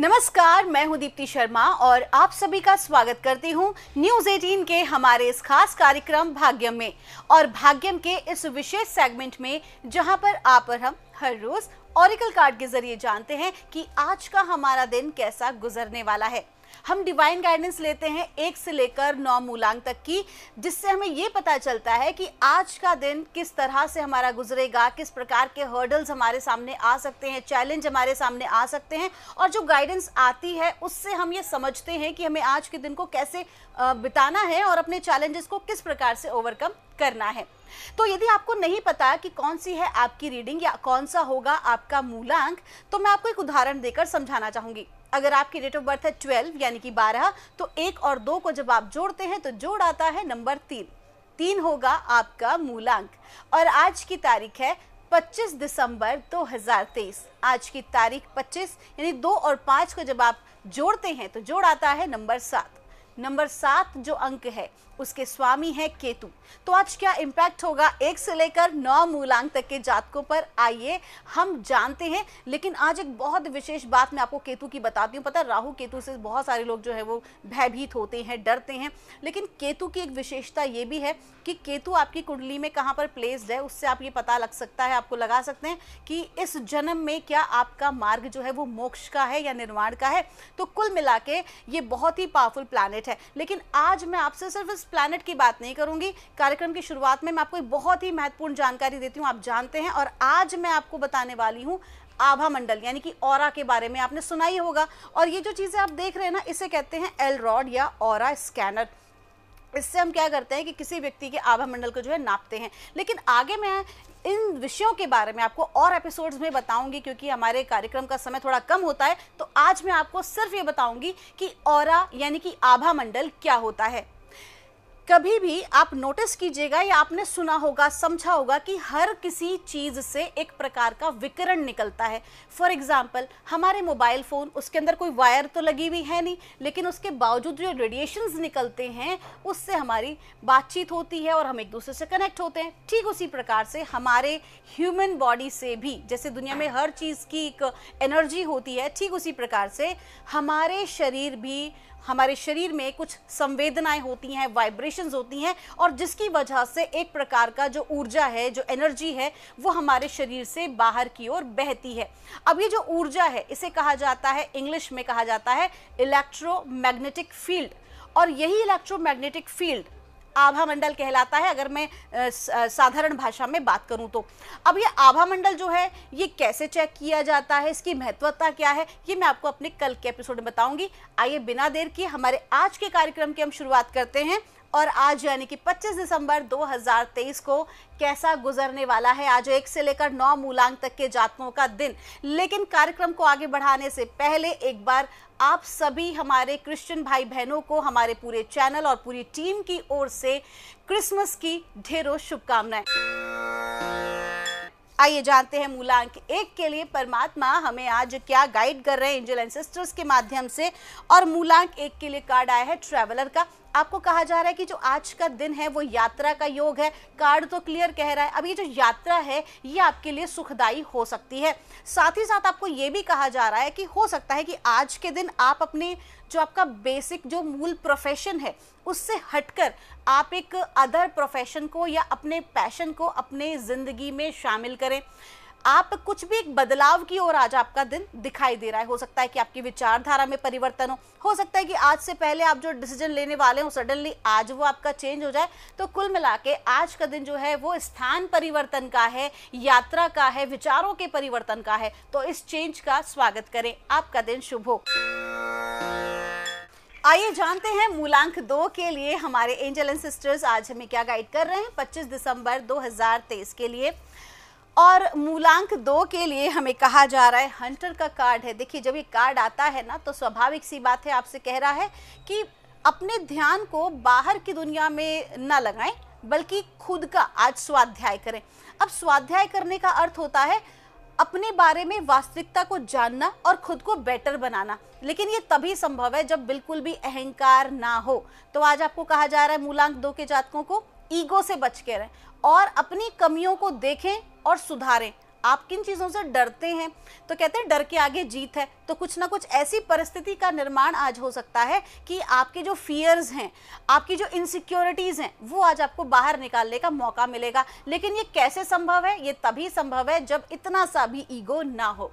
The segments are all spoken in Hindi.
नमस्कार मैं हूं दीप्ति शर्मा और आप सभी का स्वागत करती हूं न्यूज 18 के हमारे इस खास कार्यक्रम भाग्यम में और भाग्यम के इस विशेष सेगमेंट में जहां पर आप और हम हर रोज ऑरिकल कार्ड के जरिए जानते हैं कि आज का हमारा दिन कैसा गुजरने वाला है हम डिवाइन गाइडेंस लेते हैं एक से लेकर नौ मूलांक तक की जिससे हमें ये पता चलता है कि आज का दिन किस तरह से हमारा गुजरेगा किस प्रकार के हर्डल्स हमारे सामने आ सकते हैं चैलेंज हमारे सामने आ सकते हैं और जो गाइडेंस आती है उससे हम ये समझते हैं कि हमें आज के दिन को कैसे बिताना है और अपने चैलेंजेस को किस प्रकार से ओवरकम करना है तो यदि आपको नहीं पता कि कौन सी है आपकी रीडिंग या कौन सा होगा आपका मूलांक तो मैं आपको एक उदाहरण देकर समझाना चाहूंगी अगर आपकी डेट ऑफ बर्थ है ट्वेल्व यानी कि बारह तो एक और दो को जब आप जोड़ते हैं तो जोड़ आता है नंबर तीन तीन होगा आपका मूलांक और आज की तारीख है 25 दिसंबर 2023 आज की तारीख 25 यानी दो और पाँच को जब आप जोड़ते हैं तो जोड़ आता है नंबर सात नंबर सात जो अंक है उसके स्वामी है केतु तो आज क्या इम्पैक्ट होगा एक से लेकर नौ मूलांक तक के जातकों पर आइए हम जानते हैं लेकिन आज एक बहुत विशेष बात मैं आपको केतु की बताती हूँ पता राहु केतु से बहुत सारे लोग जो है वो भयभीत होते हैं डरते हैं लेकिन केतु की एक विशेषता ये भी है कि केतु आपकी कुंडली में कहाँ पर प्लेस्ड है उससे आप ये पता लग सकता है आपको लगा सकते हैं कि इस जन्म में क्या आपका मार्ग जो है वो मोक्ष का है या निर्माण का है तो कुल मिला ये बहुत ही पावरफुल प्लानट है लेकिन आज मैं आपसे सिर्फ इस प्लानट की बात नहीं करूंगी कार्यक्रम की शुरुआत में मैं आपको बहुत ही महत्वपूर्ण जानकारी देती हूँ आप जानते हैं और आज मैं आपको बताने वाली हूँ आभा मंडल यानी कि और के बारे में आपने सुना ही होगा और ये जो चीज़ें आप देख रहे हैं ना इसे कहते हैं एल रॉड या और स्कैनर इससे हम क्या करते हैं कि किसी व्यक्ति के आभा मंडल को जो है नापते हैं लेकिन आगे मैं इन विषयों के बारे में आपको और एपिसोड्स में बताऊंगी क्योंकि हमारे कार्यक्रम का समय थोड़ा कम होता है तो आज मैं आपको सिर्फ ये बताऊंगी कि और यानी कि आभा मंडल क्या होता है कभी भी आप नोटिस कीजिएगा या आपने सुना होगा समझा होगा कि हर किसी चीज़ से एक प्रकार का विकरण निकलता है फॉर एग्जाम्पल हमारे मोबाइल फ़ोन उसके अंदर कोई वायर तो लगी हुई है नहीं लेकिन उसके बावजूद जो रेडिएशन निकलते हैं उससे हमारी बातचीत होती है और हम एक दूसरे से कनेक्ट होते हैं ठीक उसी प्रकार से हमारे ह्यूमन बॉडी से भी जैसे दुनिया में हर चीज़ की एक एनर्जी होती है ठीक उसी प्रकार से हमारे शरीर भी हमारे शरीर में कुछ संवेदनाएं होती हैं वाइब्रेशंस होती हैं और जिसकी वजह से एक प्रकार का जो ऊर्जा है जो एनर्जी है वो हमारे शरीर से बाहर की ओर बहती है अब ये जो ऊर्जा है इसे कहा जाता है इंग्लिश में कहा जाता है इलेक्ट्रोमैग्नेटिक फील्ड और यही इलेक्ट्रोमैग्नेटिक फील्ड आभा मंडल कहलाता है अगर मैं साधारण भाषा में बात करूं तो अब ये आभा मंडल जो है ये कैसे चेक किया जाता है इसकी महत्वता क्या है ये मैं आपको अपने कल के एपिसोड में बताऊंगी आइए बिना देर के हमारे आज के कार्यक्रम की हम शुरुआत करते हैं और आज यानी कि 25 दिसंबर 2023 को कैसा गुजरने वाला है आज एक से लेकर नौ मूलांक तक के जातकों का दिन लेकिन कार्यक्रम को आगे बढ़ाने से पहले एक बार आप सभी हमारे क्रिश्चियन भाई बहनों को हमारे पूरे चैनल और पूरी टीम की ओर से क्रिसमस की ढेरों शुभकामनाएं आइए जानते हैं मूलांक एक के लिए परमात्मा हमें आज क्या गाइड कर रहे हैं एंजल एंड सिस्टर्स के माध्यम से और मूलांक एक के लिए कार्ड आया है ट्रैवलर का आपको कहा जा रहा है कि जो आज का दिन है वो यात्रा का योग है कार्ड तो क्लियर कह रहा है अब ये जो यात्रा है ये आपके लिए सुखदायी हो सकती है साथ ही साथ आपको ये भी कहा जा रहा है कि हो सकता है कि आज के दिन आप अपने जो आपका बेसिक जो मूल प्रोफेशन है उससे हटकर आप एक अदर प्रोफेशन को या अपने पैशन को अपने ज़िंदगी में शामिल करें आप कुछ भी एक बदलाव की ओर आज आपका दिन दिखाई दे रहा है हो सकता है कि आपकी विचारधारा में परिवर्तन हो हो सकता है कि आज से पहले आप जो डिसीजन लेने वाले हो सडनली आज वो आपका चेंज हो जाए तो कुल मिला के आज का दिन जो है वो स्थान परिवर्तन का है यात्रा का है विचारों के परिवर्तन का है तो इस चेंज का स्वागत करें आपका दिन शुभ हो आइए जानते हैं मूलांक दो के लिए हमारे एंजल एंड सिस्टर्स आज हमें क्या गाइड कर रहे हैं 25 दिसंबर 2023 के लिए और मूलांक दो के लिए हमें कहा जा रहा है हंटर का कार्ड है देखिए जब ये कार्ड आता है ना तो स्वाभाविक सी बात है आपसे कह रहा है कि अपने ध्यान को बाहर की दुनिया में ना लगाएं बल्कि खुद का आज स्वाध्याय करें अब स्वाध्याय करने का अर्थ होता है अपने बारे में वास्तविकता को जानना और खुद को बेटर बनाना लेकिन ये तभी संभव है जब बिल्कुल भी अहंकार ना हो तो आज आपको कहा जा रहा है मूलांक दो के जातकों को ईगो से बच के रहें और अपनी कमियों को देखें और सुधारें आप किन चीज़ों से डरते हैं तो कहते हैं डर के आगे जीत है तो कुछ ना कुछ ऐसी परिस्थिति का निर्माण आज हो सकता है कि आपके जो फियर्स हैं आपकी जो इनसिक्योरिटीज़ हैं वो आज आपको बाहर निकालने का मौका मिलेगा लेकिन ये कैसे संभव है ये तभी संभव है जब इतना सा भी ईगो ना हो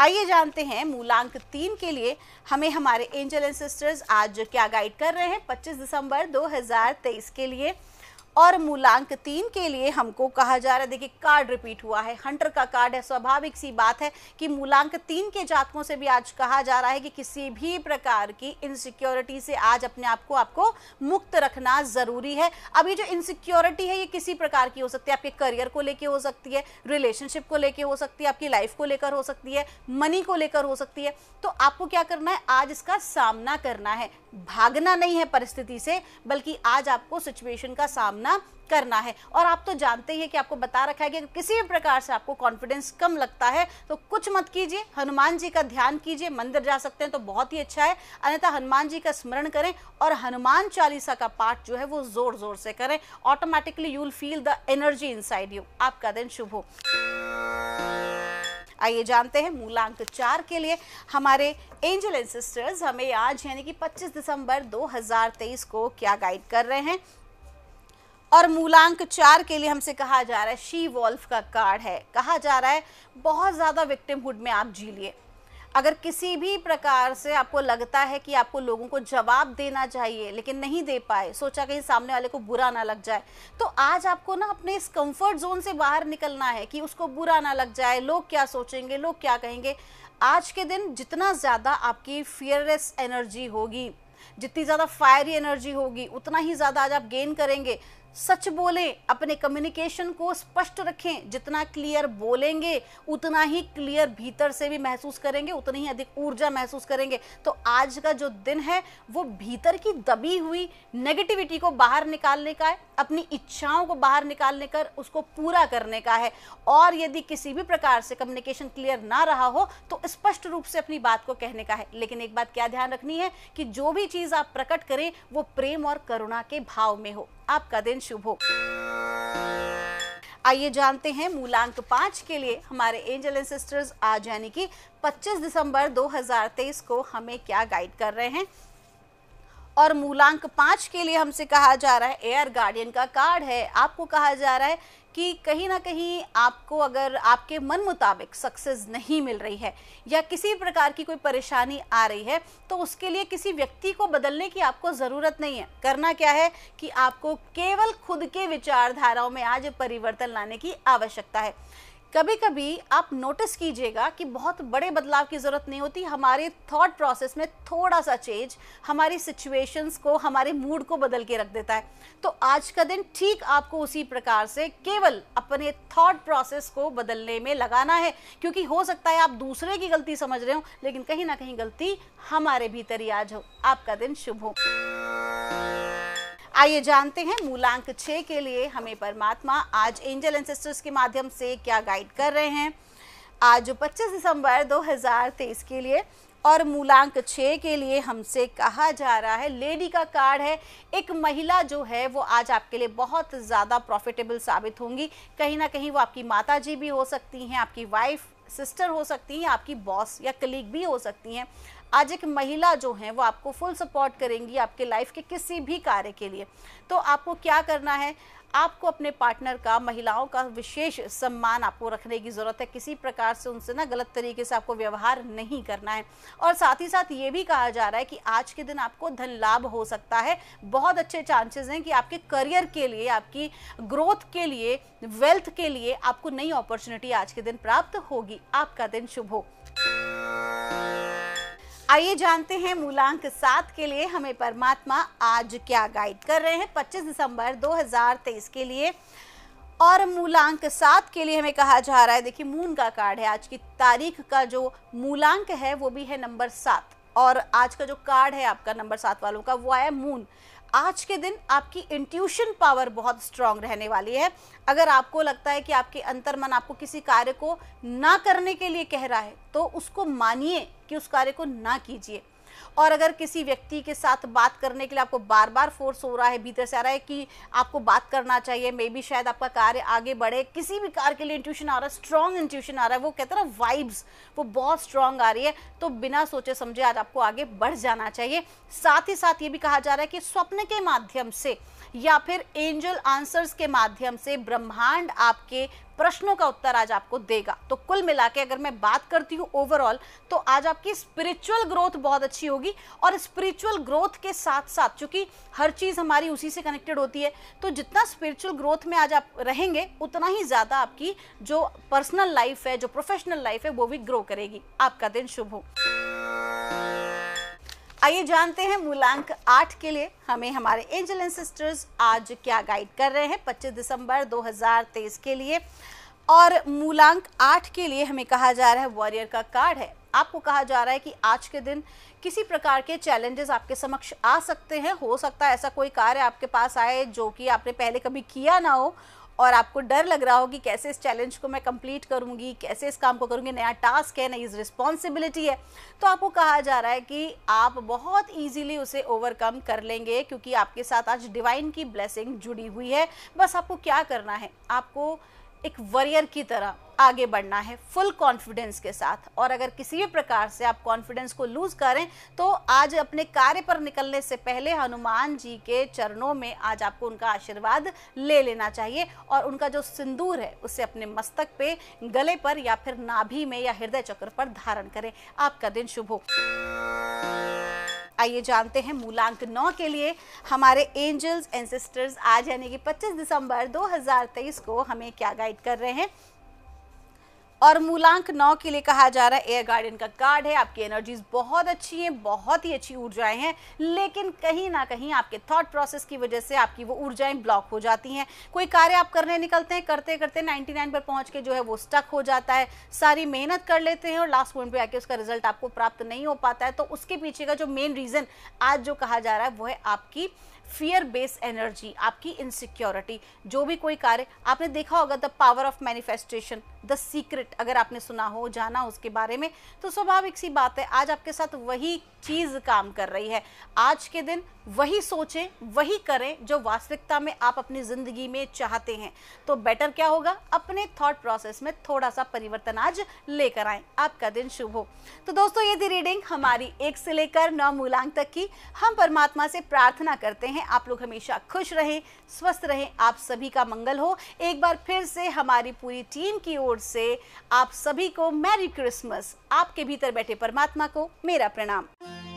आइए जानते हैं मूलांक तीन के लिए हमें हमारे एंजल एंड सिस्टर्स आज क्या गाइड कर रहे हैं 25 दिसंबर 2023 के लिए और मूलांक तीन के लिए हमको कहा जा रहा है देखिए कार्ड रिपीट हुआ है हंटर का कार्ड है स्वाभाविक सी बात है कि मूलांक तीन के जातकों से भी आज कहा जा रहा है कि किसी भी प्रकार की इनसिक्योरिटी से आज अपने आप को आपको मुक्त रखना ज़रूरी है अभी जो इनसिक्योरिटी है ये किसी प्रकार की हो सकती है आपके करियर को लेकर हो सकती है रिलेशनशिप को लेकर हो सकती है आपकी लाइफ को लेकर हो सकती है मनी को लेकर हो सकती है तो आपको क्या करना है आज इसका सामना करना है भागना नहीं है परिस्थिति से बल्कि आज आपको सिचुएशन का सामना सामना करना है और आप तो जानते ही है कि आपको बता रखा है कि किसी भी प्रकार से आपको कॉन्फिडेंस कम लगता है तो कुछ मत कीजिए हनुमान जी का ध्यान कीजिए मंदिर जा सकते हैं तो बहुत ही अच्छा है अन्यथा हनुमान जी का स्मरण करें और हनुमान चालीसा का पाठ जो है वो जोर जोर से करें automatically you will feel the energy inside you आपका दिन शुभ हो आइए जानते हैं मूलांक चार के लिए हमारे एंजल एंड सिस्टर्स हमें आज यानी कि 25 दिसंबर 2023 को क्या गाइड कर रहे हैं और मूलांक चार के लिए हमसे कहा जा रहा है शी वॉल्फ का कार्ड है कहा जा रहा है बहुत ज़्यादा विक्टिमहुड में आप जी लिए अगर किसी भी प्रकार से आपको लगता है कि आपको लोगों को जवाब देना चाहिए लेकिन नहीं दे पाए सोचा कहीं सामने वाले को बुरा ना लग जाए तो आज आपको ना अपने इस कंफर्ट जोन से बाहर निकलना है कि उसको बुरा ना लग जाए लोग क्या सोचेंगे लोग क्या कहेंगे आज के दिन जितना ज़्यादा आपकी फियरलेस एनर्जी होगी जितनी ज़्यादा फायरी एनर्जी होगी उतना ही ज़्यादा आज आप गेन करेंगे सच बोलें अपने कम्युनिकेशन को स्पष्ट रखें जितना क्लियर बोलेंगे उतना ही क्लियर भीतर से भी महसूस करेंगे उतनी ही अधिक ऊर्जा महसूस करेंगे तो आज का जो दिन है वो भीतर की दबी हुई नेगेटिविटी को बाहर निकालने का है अपनी इच्छाओं को बाहर निकालने कर उसको पूरा करने का है और यदि किसी भी प्रकार से कम्युनिकेशन क्लियर ना रहा हो तो स्पष्ट रूप से अपनी बात को कहने का है लेकिन एक बात क्या ध्यान रखनी है कि जो भी चीज़ आप प्रकट करें वो प्रेम और करुणा के भाव में हो आपका दिन शुभ हो आइए जानते हैं मूलांक पांच के लिए हमारे एंजल एंड सिस्टर्स आज यानी कि 25 दिसंबर 2023 को हमें क्या गाइड कर रहे हैं और मूलांक पांच के लिए हमसे कहा जा रहा है एयर गार्डियन का कार्ड है आपको कहा जा रहा है कि कहीं ना कहीं आपको अगर आपके मन मुताबिक सक्सेस नहीं मिल रही है या किसी प्रकार की कोई परेशानी आ रही है तो उसके लिए किसी व्यक्ति को बदलने की आपको ज़रूरत नहीं है करना क्या है कि आपको केवल खुद के विचारधाराओं में आज परिवर्तन लाने की आवश्यकता है कभी कभी आप नोटिस कीजिएगा कि बहुत बड़े बदलाव की ज़रूरत नहीं होती हमारे थॉट प्रोसेस में थोड़ा सा चेंज हमारी सिचुएशंस को हमारे मूड को बदल के रख देता है तो आज का दिन ठीक आपको उसी प्रकार से केवल अपने थॉट प्रोसेस को बदलने में लगाना है क्योंकि हो सकता है आप दूसरे की गलती समझ रहे हो लेकिन कहीं ना कहीं गलती हमारे भीतर ही आज हो आपका दिन शुभ हो आइए जानते हैं मूलांक छः के लिए हमें परमात्मा आज एंजल एंसेस्टर्स के माध्यम से क्या गाइड कर रहे हैं आज 25 दिसंबर 2023 के लिए और मूलांक छः के लिए हमसे कहा जा रहा है लेडी का कार्ड है एक महिला जो है वो आज आपके लिए बहुत ज़्यादा प्रॉफिटेबल साबित होंगी कहीं ना कहीं वो आपकी माता जी भी हो सकती हैं आपकी वाइफ सिस्टर हो सकती हैं आपकी बॉस या कलीग भी हो सकती हैं आज एक महिला जो है वो आपको फुल सपोर्ट करेंगी आपके लाइफ के किसी भी कार्य के लिए तो आपको क्या करना है आपको अपने पार्टनर का महिलाओं का विशेष सम्मान आपको रखने की ज़रूरत है किसी प्रकार से उनसे ना गलत तरीके से आपको व्यवहार नहीं करना है और साथ ही साथ ये भी कहा जा रहा है कि आज के दिन आपको धन लाभ हो सकता है बहुत अच्छे चांसेस हैं कि आपके करियर के लिए आपकी ग्रोथ के लिए वेल्थ के लिए आपको नई अपॉर्चुनिटी आज के दिन प्राप्त होगी आपका दिन शुभ हो आइए जानते हैं मूलांक सात के लिए हमें परमात्मा आज क्या गाइड कर रहे हैं 25 दिसंबर 2023 के लिए और मूलांक सात के लिए हमें कहा जा रहा है देखिए मून का कार्ड है आज की तारीख का जो मूलांक है वो भी है नंबर सात और आज का जो कार्ड है आपका नंबर सात वालों का वो आया मून आज के दिन आपकी इंट्यूशन पावर बहुत स्ट्रांग रहने वाली है अगर आपको लगता है कि आपके अंतर्मन आपको किसी कार्य को ना करने के लिए कह रहा है तो उसको मानिए कि उस कार्य को ना कीजिए और अगर किसी व्यक्ति के साथ बात करने के लिए आपको बार बार फोर्स हो रहा है भीतर से आ रहा है कि आपको बात करना चाहिए मे बी शायद आपका कार्य आगे बढ़े किसी भी कार्य के लिए इंट्यूशन आ रहा है स्ट्रॉन्ग इंट्यूशन आ रहा है वो कहते ना वाइब्स वो बहुत स्ट्रांग आ रही है तो बिना सोचे समझे आज आपको आगे बढ़ जाना चाहिए साथ ही साथ ये भी कहा जा रहा है कि स्वप्न के माध्यम से या फिर एंजल आंसर्स के माध्यम से ब्रह्मांड आपके प्रश्नों का उत्तर आज आपको देगा तो कुल मिला के अगर मैं बात करती हूँ ओवरऑल तो आज आपकी स्पिरिचुअल ग्रोथ बहुत अच्छी होगी और स्पिरिचुअल ग्रोथ के साथ साथ चूंकि हर चीज़ हमारी उसी से कनेक्टेड होती है तो जितना स्पिरिचुअल ग्रोथ में आज आप रहेंगे उतना ही ज़्यादा आपकी जो पर्सनल लाइफ है जो प्रोफेशनल लाइफ है वो भी ग्रो करेगी आपका दिन शुभ हो आइए जानते हैं मूलांक आठ के लिए हमें हमारे एंजल एंड सिस्टर्स आज क्या गाइड कर रहे हैं 25 दिसंबर 2023 के लिए और मूलांक आठ के लिए हमें कहा जा रहा है वॉरियर का कार्ड है आपको कहा जा रहा है कि आज के दिन किसी प्रकार के चैलेंजेस आपके समक्ष आ सकते हैं हो सकता है ऐसा कोई कार्य आपके पास आए जो कि आपने पहले कभी किया ना हो और आपको डर लग रहा हो कि कैसे इस चैलेंज को मैं कंप्लीट करूँगी कैसे इस काम को करूँगी नया टास्क है नई रिस्पॉन्सिबिलिटी है तो आपको कहा जा रहा है कि आप बहुत ईजिली उसे ओवरकम कर लेंगे क्योंकि आपके साथ आज डिवाइन की ब्लेसिंग जुड़ी हुई है बस आपको क्या करना है आपको एक वॉरियर की तरह आगे बढ़ना है फुल कॉन्फिडेंस के साथ और अगर किसी भी प्रकार से आप कॉन्फिडेंस को लूज करें तो आज अपने कार्य पर निकलने से पहले हनुमान जी के चरणों में आज आपको उनका आशीर्वाद ले लेना चाहिए और उनका जो सिंदूर है उसे अपने मस्तक पे गले पर या फिर नाभि में या हृदय चक्र पर धारण करें आपका दिन शुभ हो आइए जानते हैं मूलांक नौ के लिए हमारे एंजल्स एंसेस्टर्स आज यानी कि 25 दिसंबर 2023 को हमें क्या गाइड कर रहे हैं और मूलांक नौ के लिए कहा जा रहा है एयर गार्ड का कार्ड है आपकी एनर्जीज बहुत अच्छी हैं बहुत ही अच्छी ऊर्जाएं हैं लेकिन कहीं ना कहीं आपके थॉट प्रोसेस की वजह से आपकी वो ऊर्जाएं ब्लॉक हो जाती हैं कोई कार्य आप करने निकलते हैं करते करते 99 पर पहुंच के जो है वो स्टक हो जाता है सारी मेहनत कर लेते हैं और लास्ट मोमेंट पर आके उसका रिजल्ट आपको प्राप्त नहीं हो पाता है तो उसके पीछे का जो मेन रीज़न आज जो कहा जा रहा है वो है आपकी फियर बेस एनर्जी आपकी इनसिक्योरिटी जो भी कोई कार्य आपने देखा होगा the power of manifestation the secret अगर आपने सुना हो जाना उसके बारे में तो स्वाभाविक सी बात है आज आपके साथ वही चीज़ काम कर रही है आज के दिन वही सोचें वही करें जो वास्तविकता में आप अपनी ज़िंदगी में चाहते हैं तो बेटर क्या होगा अपने थॉट प्रोसेस में थोड़ा सा परिवर्तन आज लेकर आए आपका दिन शुभ हो तो दोस्तों ये थी रीडिंग हमारी एक से लेकर नौ मूलांक तक की हम परमात्मा से प्रार्थना करते हैं आप लोग हमेशा खुश रहें स्वस्थ रहें आप सभी का मंगल हो एक बार फिर से हमारी पूरी टीम की ओर ओर से आप सभी को मैरी क्रिसमस आपके भीतर बैठे परमात्मा को मेरा प्रणाम